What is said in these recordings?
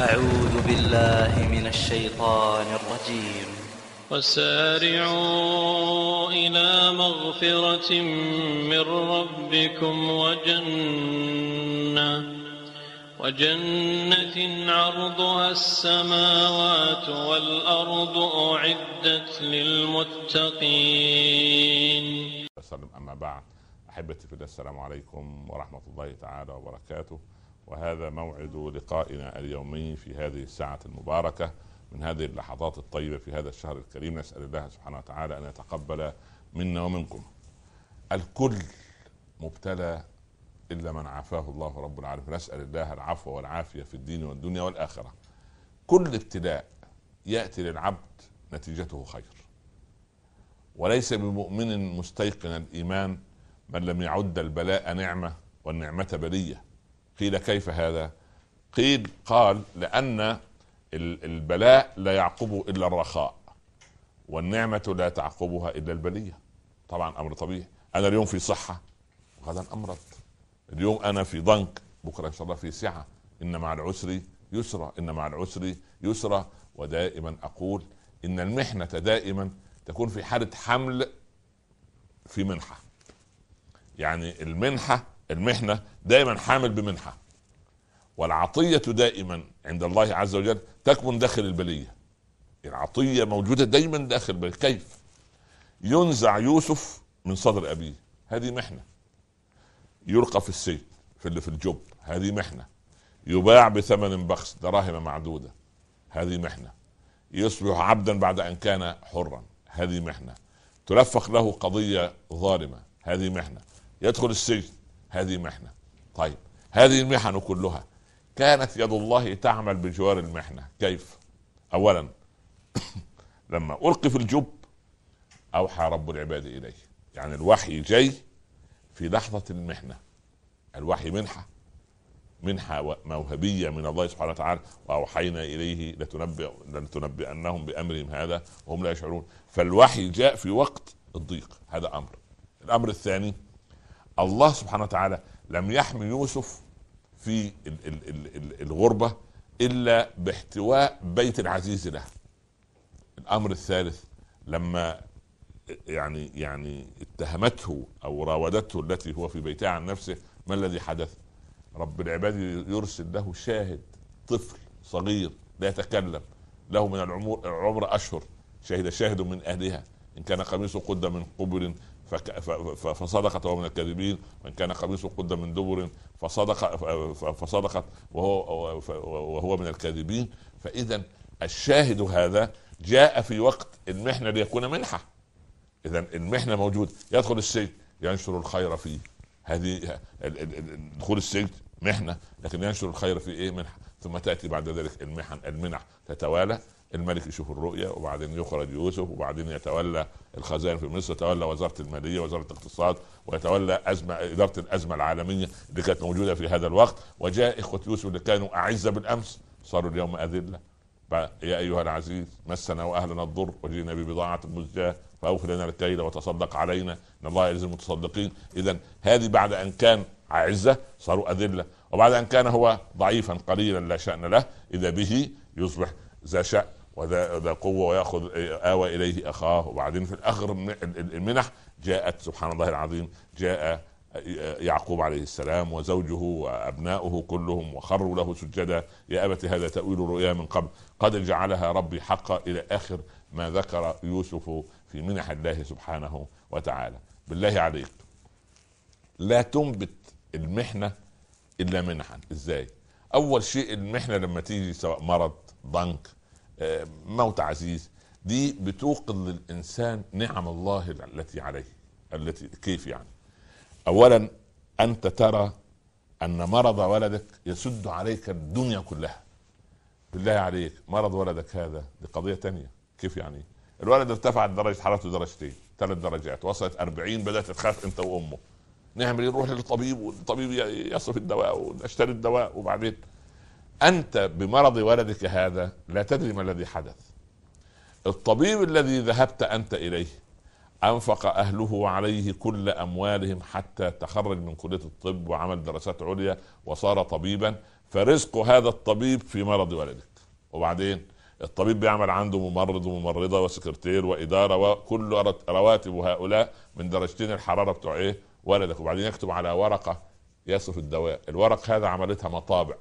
أعوذ بالله من الشيطان الرجيم وسارعوا إلى مغفرة من ربكم وجنة وجنة عرضها السماوات والأرض أعدت للمتقين أما بعد أحبتي في السلام عليكم ورحمة الله تعالى وبركاته وهذا موعد لقائنا اليومي في هذه الساعة المباركة من هذه اللحظات الطيبة في هذا الشهر الكريم نسأل الله سبحانه وتعالى أن يتقبل منا ومنكم الكل مبتلى إلا من عافاه الله رب العالمين نسأل الله العفو والعافية في الدين والدنيا والآخرة كل ابتلاء يأتي للعبد نتيجته خير وليس بمؤمن مستيقن الإيمان من لم يعد البلاء نعمة والنعمة بلية قيل كيف هذا قيل قال لأن البلاء لا يعقبه إلا الرخاء والنعمة لا تعقبها إلا البلية طبعا أمر طبيعي أنا اليوم في صحة غدا أمرض اليوم أنا في ضنك بكرة إن شاء الله في سعة إن مع العسر يسرا إن مع العسر يسرا ودائما أقول إن المحنة دائما تكون في حالة حمل في منحة يعني المنحة المحنة دائما حامل بمنحة والعطية دائما عند الله عز وجل تكمن داخل البلية العطية موجودة دائما داخل البلية كيف ينزع يوسف من صدر أبيه هذه محنة يلقى في السجن في اللي في الجب هذه محنة يباع بثمن بخس دراهم معدودة هذه محنة يصبح عبدا بعد أن كان حرا هذه محنة تلفق له قضية ظالمة هذه محنة يدخل السجن هذه محنه طيب هذه المحن كلها كانت يد الله تعمل بجوار المحنه كيف اولا لما القي في الجب اوحى رب العباد اليه يعني الوحي جاي في لحظه المحنه الوحي منحه منحة موهبية من الله سبحانه وتعالى وأوحينا إليه لتنبئ لتنبئنهم بأمرهم هذا وهم لا يشعرون فالوحي جاء في وقت الضيق هذا أمر الأمر الثاني الله سبحانه وتعالى لم يحمي يوسف في الغربة إلا باحتواء بيت العزيز له الأمر الثالث لما يعني يعني اتهمته أو راودته التي هو في بيتها عن نفسه ما الذي حدث رب العباد يرسل له شاهد طفل صغير لا يتكلم له من العمر أشهر شهد شاهد من أهلها إن كان قميصه قد من قبل فصدقت وهو من الكاذبين وان كان قميصه قد من دبر فصدق فصدقت وهو وهو من الكاذبين فاذا الشاهد هذا جاء في وقت المحنه ليكون منحه اذا المحنه موجود يدخل السجن ينشر الخير فيه هذه دخول السجن محنه لكن ينشر الخير في ايه منحه ثم تاتي بعد ذلك المحن المنح تتوالى الملك يشوف الرؤيه وبعدين يخرج يوسف وبعدين يتولى الخزائن في مصر يتولى وزاره الماليه وزاره الاقتصاد ويتولى ازمه اداره الازمه العالميه اللي كانت موجوده في هذا الوقت وجاء اخوه يوسف اللي كانوا اعز بالامس صاروا اليوم اذله يا ايها العزيز مسنا واهلنا الضر وجئنا ببضاعه مزجاه فاوف لنا الكيل وتصدق علينا ان الله يجزي المتصدقين اذا هذه بعد ان كان اعزه صاروا اذله وبعد ان كان هو ضعيفا قليلا لا شان له اذا به يصبح ذا شأن وذا ذا قوه وياخذ اوى اليه اخاه وبعدين في اخر المنح جاءت سبحان الله العظيم جاء آه، يعقوب عليه السلام وزوجه وابناؤه كلهم وخروا له سجدا يا ابت هذا تاويل رؤيا من قبل قد جعلها ربي حقا الى اخر ما ذكر يوسف في منح الله سبحانه وتعالى بالله عليك لا تنبت المحنه الا منحا ازاي اول شيء المحنه لما تيجي سواء مرض ضنك موت عزيز دي بتوقظ للانسان نعم الله التي عليه التي كيف يعني اولا انت ترى ان مرض ولدك يسد عليك الدنيا كلها بالله عليك مرض ولدك هذا دي قضيه تانية كيف يعني الولد ارتفعت درجه حرارته درجتين ثلاث درجات وصلت 40 بدات تخاف انت وامه نعمل يروح نروح للطبيب والطبيب يصرف الدواء ونشتري الدواء وبعدين انت بمرض ولدك هذا لا تدري ما الذي حدث الطبيب الذي ذهبت انت اليه انفق اهله عليه كل اموالهم حتى تخرج من كليه الطب وعمل دراسات عليا وصار طبيبا فرزق هذا الطبيب في مرض ولدك وبعدين الطبيب بيعمل عنده ممرض وممرضه وسكرتير واداره وكل رواتب هؤلاء من درجتين الحراره بتوع ايه ولدك وبعدين يكتب على ورقه يصف الدواء الورق هذا عملتها مطابع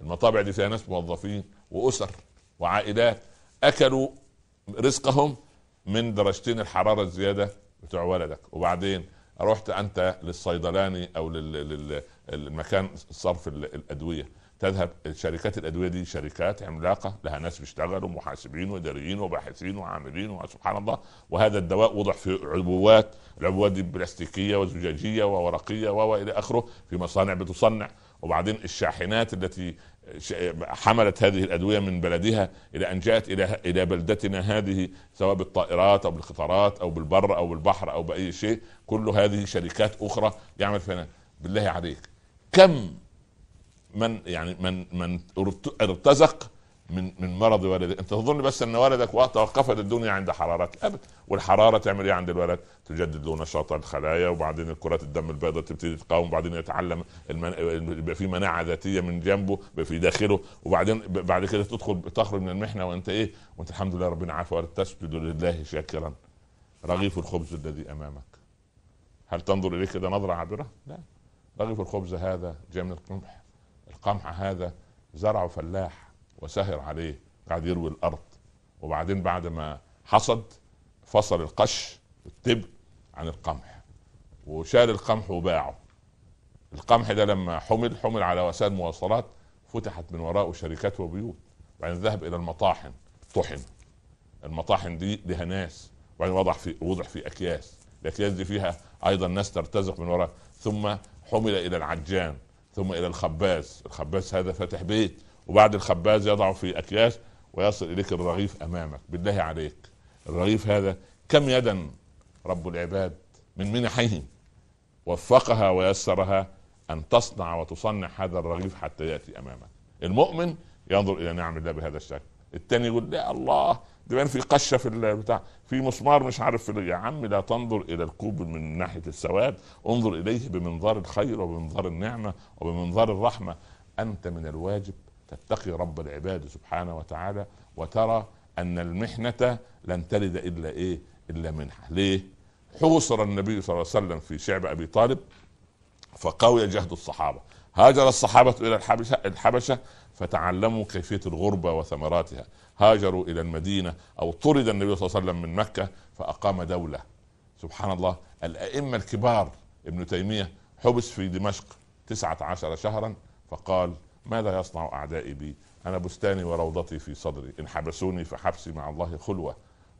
المطابع دي فيها ناس موظفين واسر وعائلات اكلوا رزقهم من درجتين الحراره الزياده بتوع ولدك وبعدين رحت انت للصيدلاني او للمكان صرف الادويه تذهب شركات الادويه دي شركات عملاقه لها ناس بيشتغلوا محاسبين واداريين وباحثين وعاملين وسبحان الله وهذا الدواء وضع في عبوات العبوات دي بلاستيكيه وزجاجيه وورقيه والى اخره في مصانع بتصنع وبعدين الشاحنات التي حملت هذه الادويه من بلدها الى ان جاءت الى الى بلدتنا هذه سواء بالطائرات او بالقطارات او بالبر او بالبحر او باي شيء كل هذه شركات اخرى يعمل فينا بالله عليك كم من يعني من من ارتزق من من مرض والدك انت تظن بس ان والدك توقفت الدنيا عند حرارتك ابدا والحراره تعمل ايه عند الولد تجدد له نشاط الخلايا وبعدين الكرات الدم البيضاء تبتدي تقاوم وبعدين يتعلم المن... يبقى في مناعه ذاتيه من جنبه يبقى في داخله وبعدين بعد كده تدخل تخرج من المحنه وانت ايه وانت الحمد لله ربنا عافى تسجد لله شاكرا رغيف الخبز الذي امامك هل تنظر اليه كده نظره عابره لا رغيف الخبز هذا جاء من القمح القمح هذا زرعه فلاح وسهر عليه قاعد يروي الارض وبعدين بعد ما حصد فصل القش التبل عن القمح وشال القمح وباعه القمح ده لما حمل حمل على وسائل مواصلات فتحت من وراءه شركات وبيوت وبعدين ذهب الى المطاحن طحن المطاحن دي لها ناس وبعدين وضع في وضع في اكياس الاكياس دي فيها ايضا ناس ترتزق من وراء ثم حمل الى العجان ثم الى الخباز الخباز هذا فاتح بيت وبعد الخباز يضعه في اكياس ويصل اليك الرغيف امامك بالله عليك الرغيف هذا كم يدا رب العباد من منحه وفقها ويسرها ان تصنع وتصنع هذا الرغيف حتى ياتي امامك المؤمن ينظر الى نعم الله بهذا الشكل التاني يقول لا الله ده في قشه في البتاع في مسمار مش عارف في يا عم لا تنظر الى الكوب من ناحيه السواد انظر اليه بمنظار الخير وبمنظار النعمه وبمنظار الرحمه انت من الواجب تتقي رب العباد سبحانه وتعالى وترى ان المحنه لن تلد الا ايه الا منحه ليه حوصر النبي صلى الله عليه وسلم في شعب ابي طالب فقوي جهد الصحابه هاجر الصحابة إلى الحبشة, الحبشة فتعلموا كيفية الغربة وثمراتها هاجروا إلى المدينة أو طرد النبي صلى الله عليه وسلم من مكة فأقام دولة سبحان الله الأئمة الكبار ابن تيمية حبس في دمشق تسعة عشر شهرا فقال ماذا يصنع أعدائي بي أنا بستاني وروضتي في صدري إن حبسوني فحبسي مع الله خلوة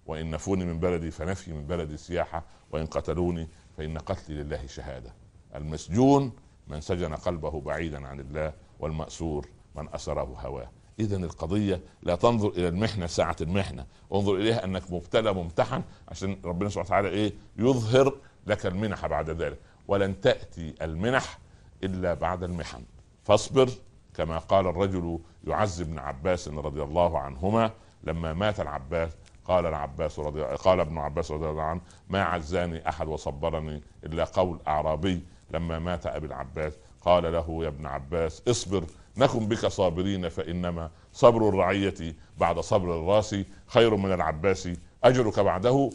وإن نفوني من بلدي فنفي من بلدي سياحة وإن قتلوني فإن قتلي لله شهادة المسجون من سجن قلبه بعيدا عن الله والمأسور من أسره هواه إذا القضية لا تنظر إلى المحنة ساعة المحنة انظر إليها أنك مبتلى ممتحن عشان ربنا سبحانه وتعالى إيه يظهر لك المنح بعد ذلك ولن تأتي المنح إلا بعد المحن فاصبر كما قال الرجل يعز ابن عباس رضي الله عنهما لما مات العباس قال العباس رضي قال ابن عباس رضي الله عنه ما عزاني احد وصبرني الا قول اعرابي لما مات ابي العباس قال له يا ابن عباس اصبر نكن بك صابرين فانما صبر الرعيه بعد صبر الراس خير من العباس اجرك بعده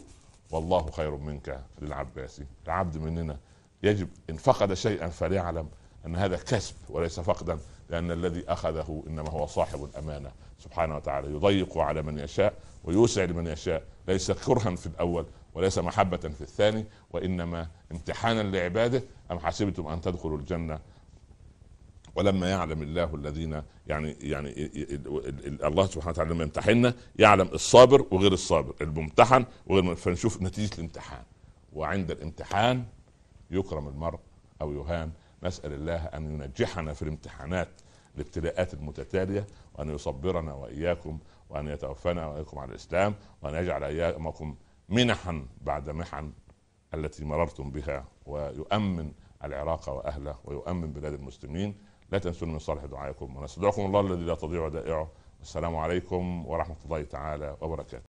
والله خير منك للعباس العبد مننا يجب ان فقد شيئا فليعلم ان هذا كسب وليس فقدا لأن الذي أخذه إنما هو صاحب الأمانة سبحانه وتعالى يضيق على من يشاء ويوسع لمن يشاء ليس كرها في الأول وليس محبة في الثاني وإنما امتحانا لعباده أم حسبتم أن تدخلوا الجنة ولما يعلم الله الذين يعني يعني الله سبحانه وتعالى لما يمتحنا يعلم الصابر وغير الصابر الممتحن وغير فنشوف نتيجه الامتحان وعند الامتحان يكرم المرء او يهان نسال الله ان ينجحنا في الامتحانات الابتلاءات المتتاليه وان يصبرنا واياكم وان يتوفنا واياكم على الاسلام وان يجعل ايامكم منحا بعد محن التي مررتم بها ويؤمن العراق واهله ويؤمن بلاد المسلمين لا تنسون من صالح دعائكم ونستودعكم الله الذي لا تضيع ودائعه والسلام عليكم ورحمه الله تعالى وبركاته